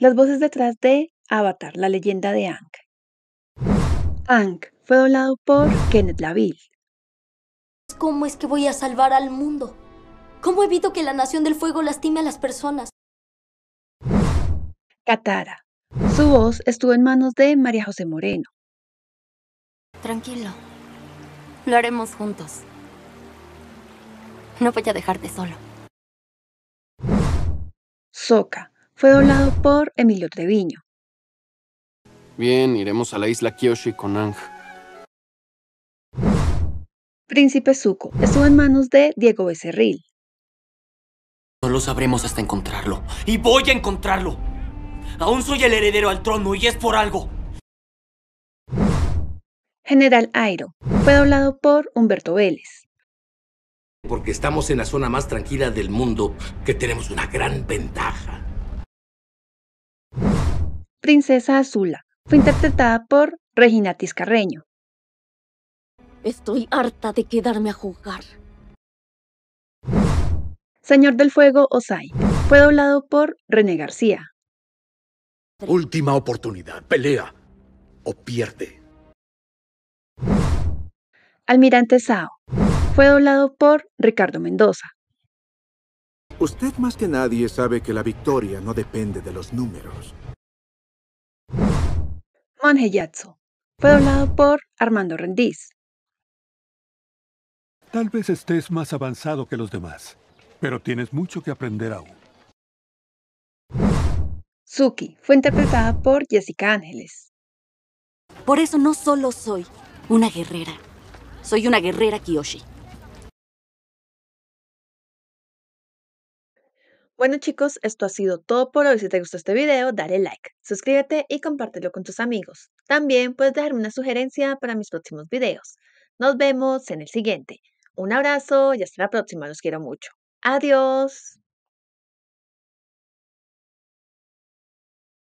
Las voces detrás de Avatar, la leyenda de Ang. Ang fue doblado por Kenneth Laville. ¿Cómo es que voy a salvar al mundo? ¿Cómo evito que la Nación del Fuego lastime a las personas? Katara. Su voz estuvo en manos de María José Moreno. Tranquilo. Lo haremos juntos. No voy a dejarte solo. Soca fue doblado por Emilio Treviño. Bien, iremos a la isla Kyoshi con Ang. Príncipe Zuko estuvo en manos de Diego Becerril. No lo sabremos hasta encontrarlo. ¡Y voy a encontrarlo! Aún soy el heredero al trono y es por algo. General Airo fue doblado por Humberto Vélez. Porque estamos en la zona más tranquila del mundo, que tenemos una gran ventaja. Princesa Azula. Fue interpretada por Regina Tiscarreño. Estoy harta de quedarme a jugar. Señor del Fuego Osai. Fue doblado por René García. Última oportunidad. Pelea o pierde. Almirante Sao. Fue doblado por Ricardo Mendoza. Usted más que nadie sabe que la victoria no depende de los números, Heyatsu. Fue doblado por Armando Rendiz. Tal vez estés más avanzado que los demás, pero tienes mucho que aprender aún. Suki fue interpretada por Jessica Ángeles. Por eso no solo soy una guerrera, soy una guerrera Kiyoshi. Bueno chicos, esto ha sido todo por hoy. Si te gustó este video, dale like, suscríbete y compártelo con tus amigos. También puedes dejarme una sugerencia para mis próximos videos. Nos vemos en el siguiente. Un abrazo y hasta la próxima, los quiero mucho. Adiós.